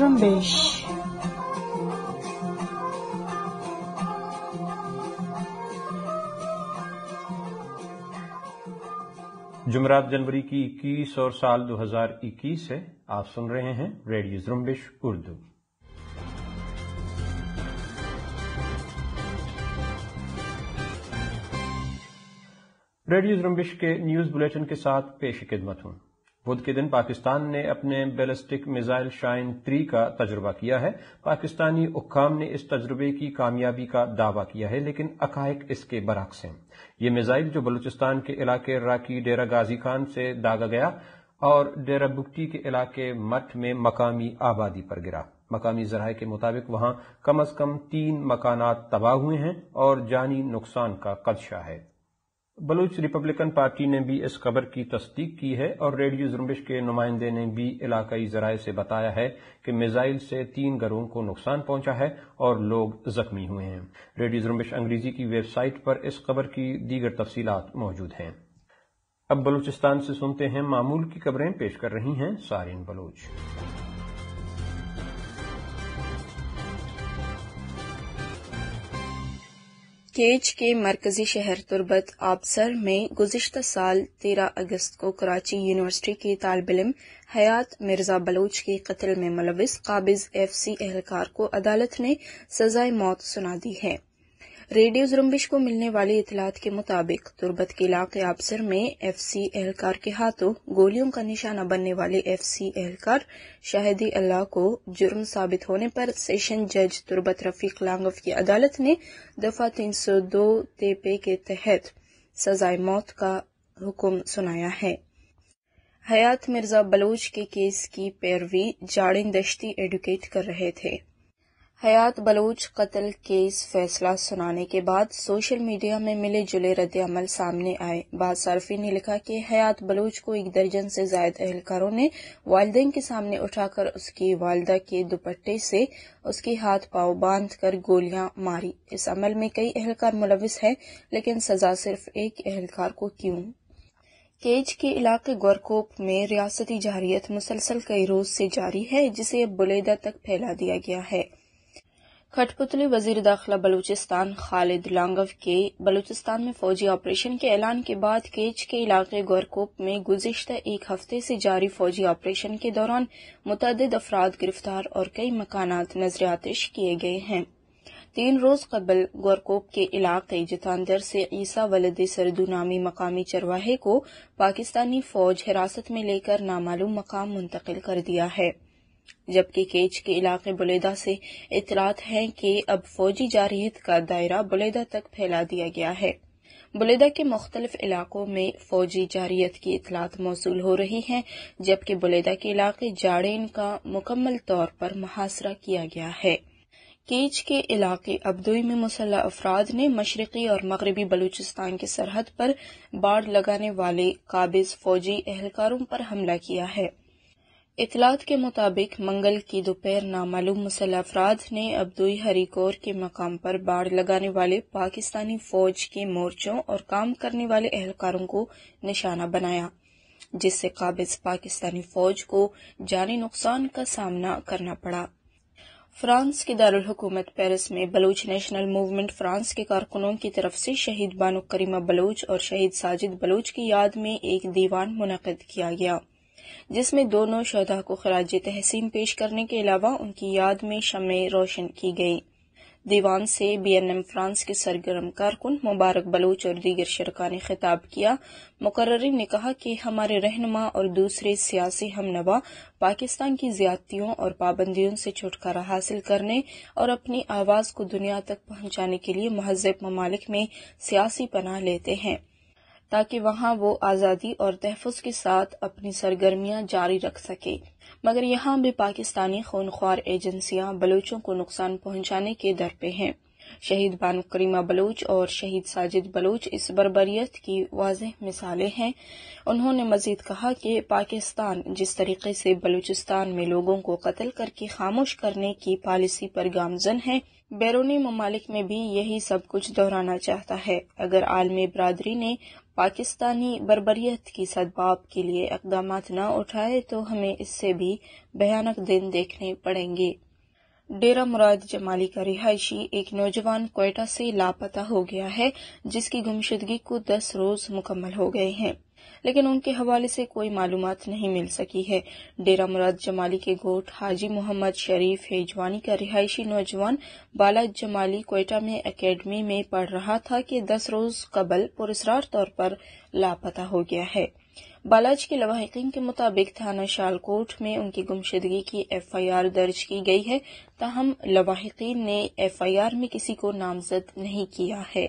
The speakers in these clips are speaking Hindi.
beş. जुमरात जनवरी की 21 और साल 2021 है आप सुन रहे हैं रेडियो जुम्बिश उर्दू रेडियो जुम्बिश के न्यूज बुलेटिन के साथ पेश खिदमत हूं बुध के दिन पाकिस्तान ने अपने बैलिस्टिक मिसाइल शाइन थ्री का तजुर्बा किया है पाकिस्तानी उकाम ने इस तजुर्बे की कामयाबी का दावा किया है लेकिन अकायक इसके बरक्स हैं ये मिसाइल जो बलूचिस्तान के इलाके राकी डेरा गाजी खान से दागा गया और डेरा बुगटी के इलाके मठ में मकामी आबादी पर गिरा मकामी जराये के मुताबिक वहां कम अज कम तीन मकान तबाह हुए हैं और जानी नुकसान का खदशा है बलूच रिपब्लिकन पार्टी ने भी इस खबर की तस्दीक की है और रेडियो जुम्बिश के नुमाइंदे ने भी इलाकई जराये से बताया है कि मिजाइल से तीन घरों को नुकसान पहुंचा है और लोग जख्मी हुए हैं रेडियो जुम्बिश अंग्रेजी की वेबसाइट पर इस खबर की दीगर तफसीत मौजूद हैं अब बलूचिस्तान से सुनते हैं मामूल की खबरें पेश कर रही हैं सारिन बलूच केच के मरकजी शहर तुर्बत आबसर में गुजशत साल तेरह अगस्त को कराची यूनिवर्सिटी के तालब इम हयात मिर्जा बलोच के कत्ल में मुलविस काबिज एफ सी एहलकार को अदालत ने सजाए मौत सुना दी है रेडियो जुम्बिश को मिलने वाली इतलात के मुताबिक तुर्बत के इलाके आबसर में एफ सी एहलकार के हाथों गोलियों का निशाना बनने वाले एफ सी एहलकार शाहिदी अल्लाह को जुर्म साबित होने पर सेशन जज तुर्बत रफीक लांगफ की अदालत ने दफा तीन सौ दो तेपे के तहत सजाए मौत का हुक्म सुनाया है हयात मिर्जा बलोच के केस की पैरवी जाड़िन दश्ती एडुकेट कर रहे थे हयात बलोच कत्ल केस फैसला सुनाने के बाद सोशल मीडिया में मिले जुले अमल सामने आए बाद सार्फी ने लिखा कि हयात बलोच को एक दर्जन से जायद एहलकारों ने वालदेन के सामने उठाकर उसकी वालदा के दुपट्टे से उसके हाथ पाव बांध कर गोलियां मारी इस अमल में कई एहलकार मुलविस हैं लेकिन सजा सिर्फ एक एहलकार को क्यूँ केज के इलाके गोरकोप में रियासती जारियत मुसलसल कई रोज से जारी है जिसे अब बुलेदा तक फैला दिया गया है कठपुतली वजीर दाखिला बलूचिस्तान खालिद लांगव के बलूचिस्तान में फौजी ऑपरेशन के ऐलान के बाद केच के इलाके गोरकोप में गुजशत एक हफ्ते से जारी फौजी ऑपरेशन के दौरान मुतद अफराद गिरफ्तार और कई मकान नजर आतिश किए गए हैं तीन रोज कबल गोरकोप के इलाके जतांदर से ईसा वलद सरदू नामी मकामी चरवाहे को पाकिस्तानी फौज हिरासत में लेकर नामालूम मकाम मुंतकिल कर दिया है जबकि केच के इलाके बुलेदा से इतलात है कि अब फौजी जारहीत का दायरा बुलेदा तक फैला दिया गया है बुलेदा के मुख्तलिफ इलाकों में फौजी जारियत की इतलात मौसू हो रही है जबकि बुलेदा के इलाके जाड़ेन का मुकम्मल तौर पर मुहासरा किया गया है केच के इलाके अब्दुई में मुसल्ह अफराद ने मशरकी और मगरबी बलूचिस्तान की सरहद पर बाढ़ लगाने वाले काबिज फौजी एहलकारों पर हमला किया है इतलात के मुताबिक मंगल की दोपहर नामालूम मुसल अफराद ने अब्दुई हरिकोर के मकाम पर बाढ़ लगाने वाले पाकिस्तानी फौज के मोर्चों और काम करने वाले एहलकारों को निशाना बनाया जिससे काबिज पाकिस्तानी फौज को जानी नुकसान का सामना करना पड़ा फ्रांस के दारकूमत पेरिस में बलूच नेशनल मूवमेंट फ्रांस के कारकुनों की तरफ से शहीद बानो करीमा बलूच और शहीद साजिद बलूच की याद में एक दीवान मुनद किया गया जिसमें दोनों शहदा को खराज तहसीन पेश करने के अलावा उनकी याद में शमें रोशन की गई दीवान से बी एन एम फ्रांस के सरगर्म कारकुन मुबारक बलोच और दीगर शरका ने खिताब किया मुकर्रीन ने कहा कि हमारे रहनमा और दूसरे सियासी हमनवा पाकिस्तान की ज्यादतियों और पाबंदियों से छुटकारा हासिल करने और अपनी आवाज़ को दुनिया तक पहुंचाने के लिए महजब ममालिक में सियासी पनाह लेते हैं ताकि वहाँ वो आज़ादी और तहफ़ के साथ अपनी सरगर्मियाँ जारी रख सके मगर यहाँ भी पाकिस्तानी खूनख्वार एजेंसियाँ बलोचों को नुकसान पहुँचाने के दर पे हैं शहीद बानु करीमा बलोच और शहीद साजिद बलोच इस बरबरीत की वाज मिसालें हैं उन्होंने मजीद कहा कि पाकिस्तान जिस तरीके से बलूचिस्तान में लोगों को कत्ल करके खामोश करने की पॉलिसी पर गामजन है बैरूनी ममालिक में भी यही सब कुछ दोहराना चाहता है अगर आलमी बरदरी ने पाकिस्तानी बरबरीत की सदबाब के लिए इकदाम न उठाए तो हमें इससे भी भयानक दिन देखने पड़ेंगे डेरा मुराद जमाली का रिहायशी एक नौजवान कोयटा से लापता हो गया है जिसकी गुमशुदगी को दस रोज मुकम्मल हो गए हैं लेकिन उनके हवाले से कोई मालूम नहीं मिल सकी है डेरा मुराद जमाली के गोट हाजी मोहम्मद शरीफ हेजवानी का रिहायशी नौजवान बाला जमाली कोयटा में अकेडमी में पढ़ रहा था कि दस रोज कबल पुरस्कार तौर पर लापता हो गया है बालाज के लवाहकिन के मुताबिक थाना शालकोट में उनकी गुमशदगी की एफआईआर दर्ज की गई है ताहम लवाहकिन ने एफआईआर में किसी को नामजद नहीं किया है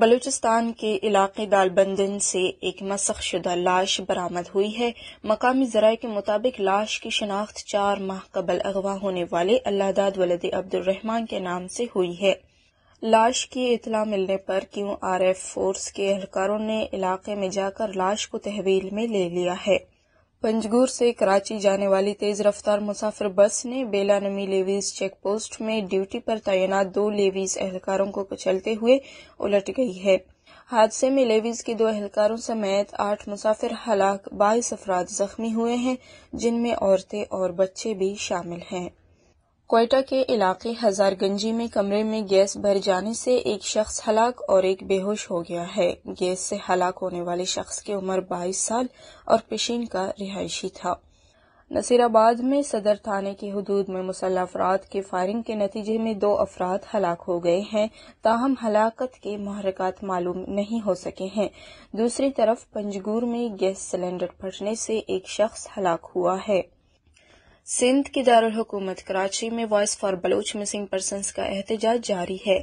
बलूचिस्तान के इलाके दालबंदन से एक मसख शुदा लाश बरामद हुई है मकामी जराये के मुताबिक लाश की शनाख्त चार माह कबल अगवा होने वाले अल्लादाद वलद अब्दुलरहमान के नाम से हुई है लाश की इतला मिलने पर क्यू आर एफ फोर्स के एहलकारों ने इलाके में जाकर लाश को तहवील में ले लिया है पंजगूर से कराची जाने वाली तेज रफ्तार मुसाफिर बस ने बेला नमी लेवीज चेक पोस्ट में ड्यूटी पर तैनात दो लेवीज एहलकारों को कुचलते हुए उलट गई है हादसे में लेवीज के दो एहलकारों समेत आठ मुसाफिर हलाक बाईस अफराद जख्मी हुए हैं जिनमें औरतें और बच्चे भी शामिल हैं कोयटा के इलाके हजारगंजी में कमरे में गैस भर जाने से एक शख्स हलाक और एक बेहोश हो गया है गैस से हलाक होने वाले शख्स की उम्र 22 साल और पेशीन का रिहायशी था नसीराबाद में सदर थाने की हदूद में मुसल अफराद की फायरिंग के नतीजे में दो अफराद हलाक हो गए हैं ताहम हलाकत के महरकत मालूम नहीं हो सके हैं दूसरी तरफ पंजगूर में गैस सिलेंडर फटने से एक शख्स हलाक हुआ है सिंध की दारकूमत कराची में voice for Baloch missing person का एहतजाज जारी है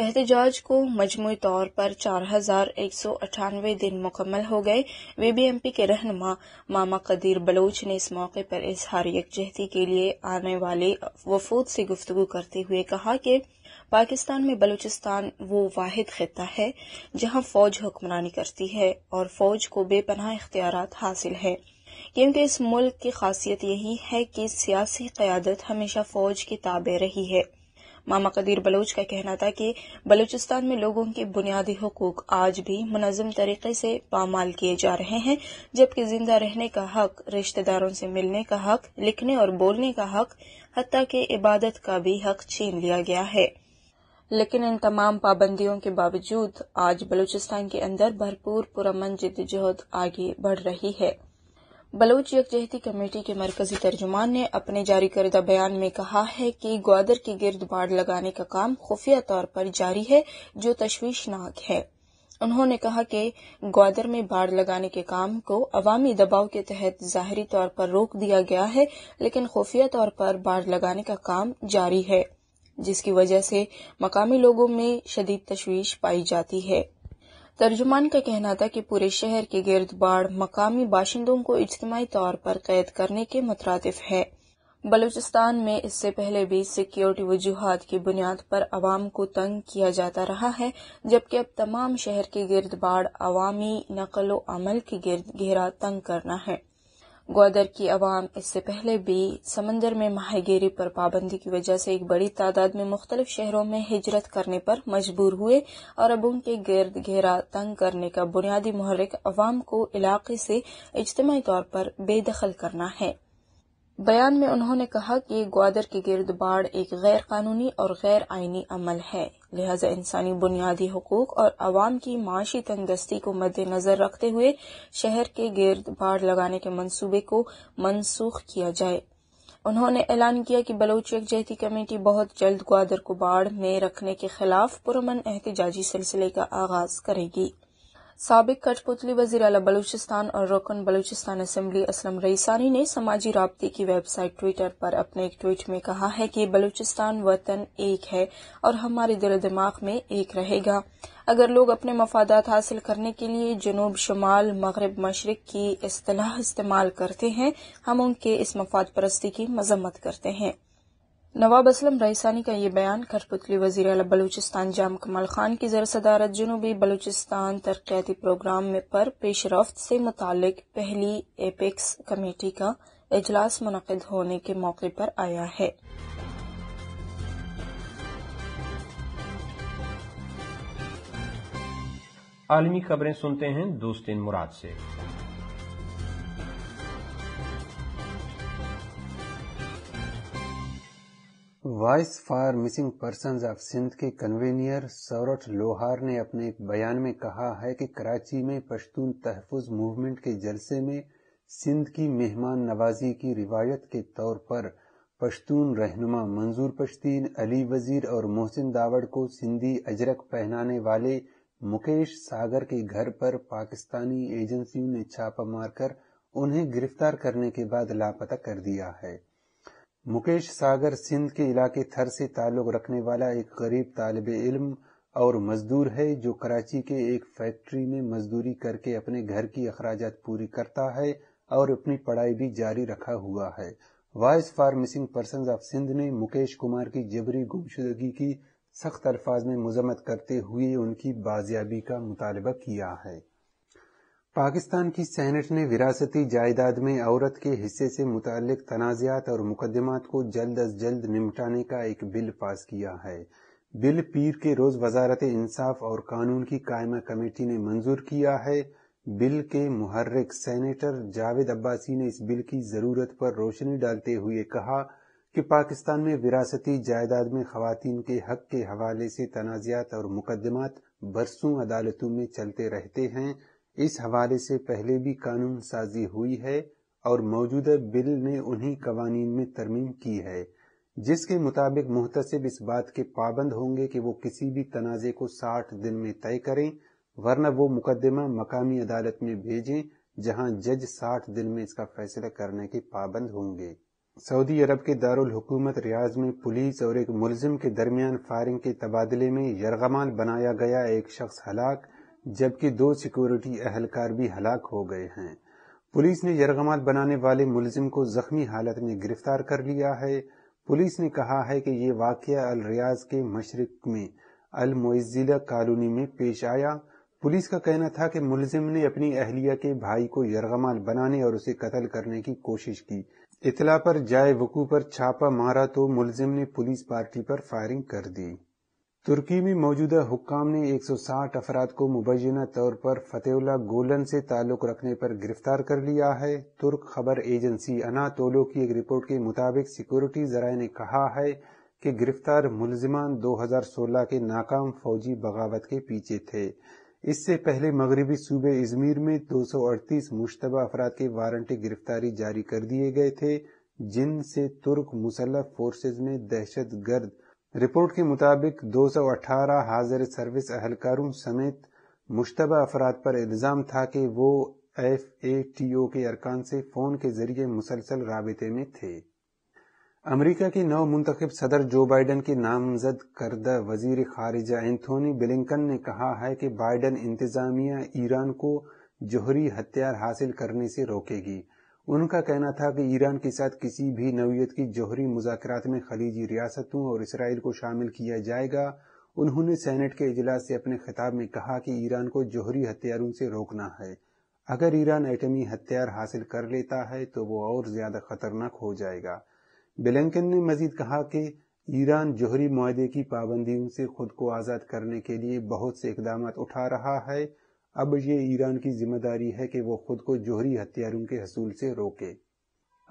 एहतजाज को मजमू तौर पर चार हजार एक सौ अठानवे दिन मुकम्मल हो गए वीबीएमपी के रहनमा मामा कदीर बलोच ने इस मौके पर इजहार यकजहती के लिए आने वाले वफूद से गुफ्तु करते हुए कहा कि पाकिस्तान में बलूचिस्तान वो वाहिद खत्ता है जहां फौज हुक्मरानी करती है और फौज को बेपनाह इख्तियार हासिल है क्योंकि इस मुल्क की खासियत यही है कि सियासी क़्यादत हमेशा फ़ौज की ताबे रही है मामा कदीर बलोच का कहना था कि बलूचिस्तान में लोगों के बुनियादी हकूक आज भी मुनजम तरीके से पामाल किए जा रहे हैं जबकि जिंदा रहने का हक रिश्तेदारों से मिलने का हक लिखने और बोलने का हक हती के इबादत का भी हक छीन लिया गया है लेकिन इन तमाम पाबंदियों के बावजूद आज बलूचिस्तान के अंदर भरपूर पुरमन जहद आगे बढ़ रही है बलोच यकजहती कमेटी के मरकजी तर्जुमान ने अपने जारी करदा बयान में कहा है कि ग्वादर के गिर्द बाढ़ लगाने का काम खुफिया तौर पर जारी है जो तश्वीशनाक है उन्होंने कहा कि ग्वादर में बाढ़ लगाने के काम को अवामी दबाव के तहत जाहरी तौर पर रोक दिया गया है लेकिन खुफिया तौर पर बाढ़ लगाने का काम जारी है जिसकी वजह से मकामी लोगों में शदीद तश्वीश पाई जाती है तर्जुमान का कहना था कि पूरे शहर के गिर्द बाढ़ मकामी बाशिंदों को इज्तमाही तौर पर कैद करने के मुतरदफ है बलूचिस्तान में इससे पहले भी सिक्योरिटी वजूहत की बुनियाद पर आवाम को तंग किया जाता रहा है जबकि अब तमाम शहर के गिर्द बाढ़ अवामी नकलो अमल के गिर्द घेरा तंग करना है ग्वादर की आवाम इससे पहले भी समंदर में माहगेरी पर पाबंदी की वजह से एक बड़ी तादाद में मुख्तलिफ शहरों में हिजरत करने पर मजबूर हुए और अब उनके गर्द घेरा तंग करने का बुनियादी महरिक अवाम को इलाके से इज्तमी तौर पर बेदखल करना है बयान में उन्होंने कहा कि ग्वादर के गिरद बाढ़ एक गैर कानूनी और गैर आइनी अमल है लिहाजा इंसानी बुनियादी हकूक और आवाम की माशी तंगदस्ती को मद्देनजर रखते हुए शहर के गिरद बाढ़ लगाने के मनसूबे को मनसूख किया जाए उन्होंने ऐलान किया कि बलोच यकजहती कमेटी बहुत जल्द ग्वादर को बाढ़ में रखने के खिलाफ पुरमन एहतजाजी सिलसिले का आगाज करेगी सबक कठपुतली वजीर अला बलूचिस्तान और रोकन बलूचिस्तान असम्बली असलम रईसानी ने समाजी रबते की वेबसाइट ट्विटर पर अपने एक ट्वीट में कहा है कि बलूचिस्तान वतन एक है और हमारे दिल दिमाग में एक रहेगा अगर लोग अपने मफादात हासिल करने के लिए जनूब शुमाल मगरब मशरक की असलाह इस्तेमाल करते हैं हम उनके इस मफाद परस्ती की मजम्मत करते हैं नवाब असलम रईसानी का यह बयान खरपुतली वजीर अला बलूचिस्तान जाम कमल खान की जर सदारत जनूबी बलूचिस्तान तरक्याती प्रोग्राम में पर पेशरफ से मुतल पहली एपेक्स कमेटी का इजलास मुनद होने के मौके पर आया है आलमी खबरें सुनते हैं दोस्तिन मुराद से voice for missing person of Sindh के कन्वेनियर सौरठ लोहार ने अपने एक बयान में कहा है कि कराची में पश्तून तहफुज मूवमेंट के जलसे में सिंध की मेहमान नवाजी की रिवायत के तौर पर पश्तून रहनुमा मंजूर पश्तीन अली वजीर और मोहसिन दावड़ को सिंधी अजरक पहनाने वाले मुकेश सागर के घर पर पाकिस्तानी एजेंसियों ने छापा मारकर उन्हें गिरफ्तार करने के बाद लापता कर दिया है मुकेश सागर सिंध के इलाके थर से ताल्लुक रखने वाला एक गरीब तालब इल्म और मजदूर है जो कराची के एक फैक्ट्री में मजदूरी करके अपने घर की अखराज पूरी करता है और अपनी पढ़ाई भी जारी रखा हुआ है voice for missing person of Sindh ने मुकेश कुमार की जबरी गुमशुदगी की सख्त अल्फाज में मजम्मत करते हुए उनकी बाजियाबी का मुतालबा किया है पाकिस्तान की सेनेट ने विरासती जायदाद में औरत के हिस्से से मुतालिक तनाजियात और मुकदमात को जल्द अज जल्द निपटाने का एक बिल पास किया है बिल पीर के रोज वजारत इंसाफ और कानून की कायमा कमेटी ने मंजूर किया है बिल के मुहर्रिक सेनेटर जावेद अब्बासी ने इस बिल की जरूरत पर रोशनी डालते हुए कहा कि पाकिस्तान में विरासती जायदाद में खातन के हक के हवाले से तनाज़ात और मुकदमात बरसों अदालतों में चलते रहते हैं इस हवाले से पहले भी कानून साजी हुई है और मौजूदा बिल ने उन्हीं कवानीन में तरमीम की है जिसके मुताबिक मुहतसिब इस बात के पाबंद होंगे कि वो किसी भी तनाज़े को साठ दिन में तय करें वरना वो मुकदमा मकामी अदालत में भेजें जहां जज साठ दिन में इसका फैसला करने के पाबंद होंगे सऊदी अरब के दारुल हुकूमत रियाज में पुलिस और एक मुलजिम के दरमियान फायरिंग के तबादले में यरगमान बनाया गया एक शख्स हलाक जबकि दो सिक्योरिटी अहलकार भी हलाक हो गए हैं पुलिस ने यरगमाल बनाने वाले मुलजिम को जख्मी हालत में गिरफ्तार कर लिया है पुलिस ने कहा है कि ये वाकया अल रियाज के मशरक में अल मोजिला कॉलोनी में पेश आया पुलिस का कहना था कि मुलजिम ने अपनी अहलिया के भाई को यरगमाल बनाने और उसे कत्ल करने की कोशिश की इतला पर जाए वकू पर छापा मारा तो मुलजिम ने पुलिस पार्टी पर फायरिंग कर दी तुर्की में मौजूदा हुक्काम ने 160 अफराद को मुबैना तौर पर फतेहुल्ला गोलन से ताल्लुक रखने पर गिरफ्तार कर लिया है तुर्क खबर एजेंसी अनातोलो की एक रिपोर्ट के मुताबिक सिक्योरिटी जराये ने कहा है कि गिरफ्तार मुलजिमान 2016 के नाकाम फौजी बगावत के पीछे थे इससे पहले मगरबी सूबे इजमीर में अड़तीस मुशतबा अफराद के वारंट गिरफ्तारी जारी कर दिए गए थे जिनसे तुर्क मुसलह फोर्सेज में दहशत गर्द रिपोर्ट के मुताबिक 218 हाजिर सर्विस अहलकारों समेत मुशतबा अफराद पर इल्ज़ाम था कि वो एफ ए टी ओ के अरकान से फ़ोन के जरिए मुसलसल रबते में थे अमरीका के नव मुंतब सदर जो बाइडन के नामजद करदा वजीर खारिजा एंथोनी बिलिंकन ने कहा है कि बाइडन इंतजामिया ईरान को जोहरी हथियार हासिल करने से रोकेगी उनका कहना था कि ईरान के साथ किसी भी नवीयत की जोहरी मुजाकरात में खलीजी रियासतों और इसराइल को शामिल किया जाएगा उन्होंने सेनेट के इजलास से अपने खिताब में कहा कि ईरान को जोहरी हथियारों से रोकना है अगर ईरान एटमी हथियार हासिल कर लेता है तो वो और ज्यादा खतरनाक हो जाएगा बिलंकन ने मजीद कहा कि ईरान जोहरी माहे की पाबंदियों से खुद को आज़ाद करने के लिए बहुत से इकदाम उठा रहा है अब ये ईरान की जिम्मेदारी है कि वो खुद को जोहरी हथियारों के हसूल से रोके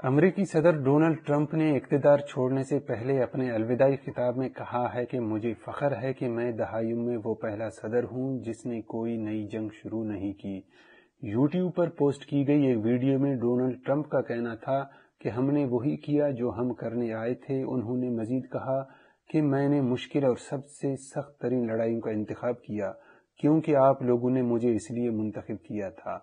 अमरीकी सदर डोनाल्ड ट्रंप ने इकतदार छोड़ने से पहले अपने अलविदाई खिताब में कहा है कि मुझे फख्र है कि मैं दहाइयों में वो पहला सदर हूं जिसने कोई नई जंग शुरू नहीं की यूट्यूब पर पोस्ट की गई एक वीडियो में डोनाल्ड ट्रंप का कहना था कि हमने वही किया जो हम करने आए थे उन्होंने मजीद कहा कि मैंने मुश्किल और सबसे सख्त तरीन लड़ाइयों का इंतखब किया क्योंकि आप लोगों ने मुझे इसलिए मुंतखब किया था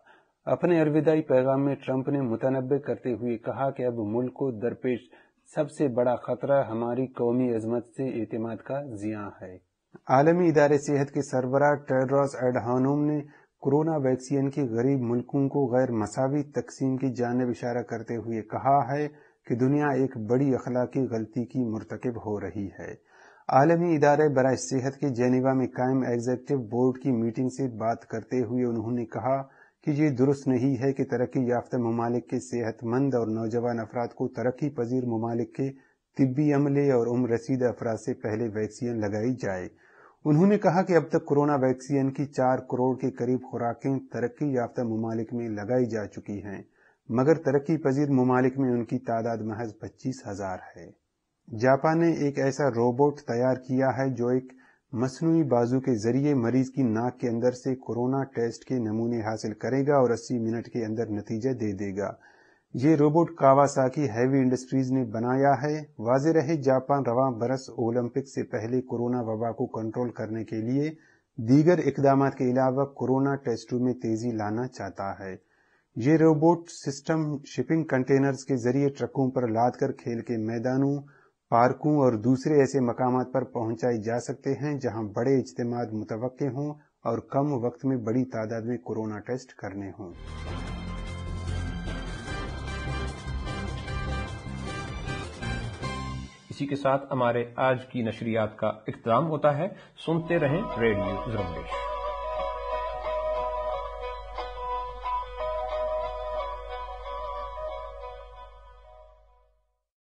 अपने अलविदाई पैगाम में ट्रंप ने मुतनबे करते हुए कहा कि अब मुल्क को दरपेश सबसे बड़ा खतरा हमारी कौमी अजमत से एतमाद का जिया है आलमी इदारे सेहत के सरबरा टेड्रॉस एडहानोम ने कोरोना वैक्सीन के गरीब मुल्कों को गैर मसावी तकसीम की जानब इशारा करते हुए कहा है कि दुनिया एक बड़ी अखलाकी गलती की मरतकब हो रही है आलमी इदारे बर सेहत के जेनेवा में कायम एग्जेक्टिव बोर्ड की मीटिंग से बात करते हुए उन्होंने कहा कि ये दुरुस्त नहीं है कि तरक्की याफ्ता ममालिक के सेहतमंद और नौजवान अफराद को तरक्की पजीर ममालिक के तिबी अमले और उम्र रसीद अफराद से पहले वैक्सीन लगाई जाए उन्होंने कहा कि अब तक कोरोना वैक्सीन की चार करोड़ के करीब खुराकें तरक्की याफ्ता ममालिक में लगाई जा चुकी हैं मगर तरक्की पजीर ममालिक में उनकी तादाद महज पच्चीस हजार है जापान ने एक ऐसा रोबोट तैयार किया है जो एक मसनू बाजू के जरिए मरीज की नाक के अंदर से कोरोना टेस्ट के नमूने हासिल करेगा और 80 मिनट के अंदर नतीजा दे देगा ये रोबोट कावासाकी हैवी इंडस्ट्रीज ने बनाया है वाज रहे जापान रवा बरस ओलंपिक से पहले कोरोना वबा को कंट्रोल करने के लिए दीगर इकदाम के अलावा कोरोना टेस्टों में तेजी लाना चाहता है ये रोबोट सिस्टम शिपिंग कंटेनर्स के जरिए ट्रकों पर लाद कर खेल के मैदानों पार्कों और दूसरे ऐसे मकाम पर पहुंचाए जा सकते हैं जहां बड़े इज्तम मुतव हों और कम वक्त में बड़ी तादाद में कोरोना टेस्ट करने हों इसी के साथ हमारे आज की नशरियात का अख्ताम होता है सुनते रहें रेडियो जरम्बेश